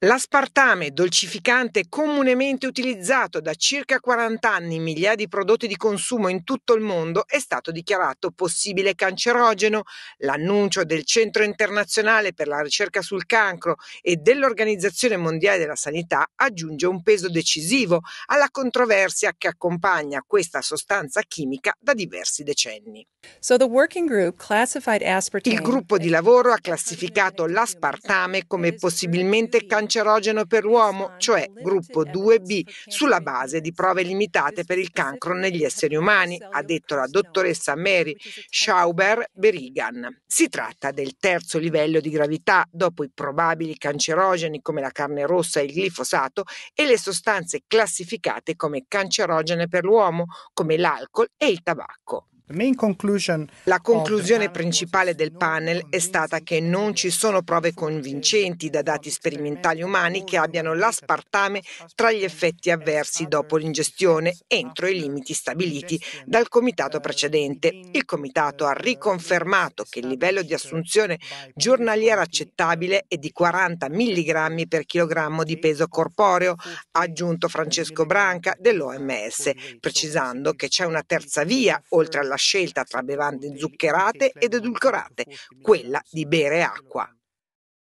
L'aspartame, dolcificante comunemente utilizzato da circa 40 anni in migliaia di prodotti di consumo in tutto il mondo, è stato dichiarato possibile cancerogeno. L'annuncio del Centro internazionale per la ricerca sul cancro e dell'Organizzazione mondiale della sanità aggiunge un peso decisivo alla controversia che accompagna questa sostanza chimica da diversi decenni. il gruppo di lavoro ha classificato l'aspartame come possibilmente cancerogeno cancerogeno per l'uomo, cioè gruppo 2B, sulla base di prove limitate per il cancro negli esseri umani, ha detto la dottoressa Mary Schauber-Berigan. Si tratta del terzo livello di gravità dopo i probabili cancerogeni come la carne rossa e il glifosato e le sostanze classificate come cancerogene per l'uomo, come l'alcol e il tabacco. La conclusione principale del panel è stata che non ci sono prove convincenti da dati sperimentali umani che abbiano l'aspartame tra gli effetti avversi dopo l'ingestione entro i limiti stabiliti dal comitato precedente. Il comitato ha riconfermato che il livello di assunzione giornaliera accettabile è di 40 mg per chilogrammo di peso corporeo, ha aggiunto Francesco Branca dell'OMS, precisando che c'è una terza via oltre alla scelta tra bevande zuccherate ed edulcorate, quella di bere acqua.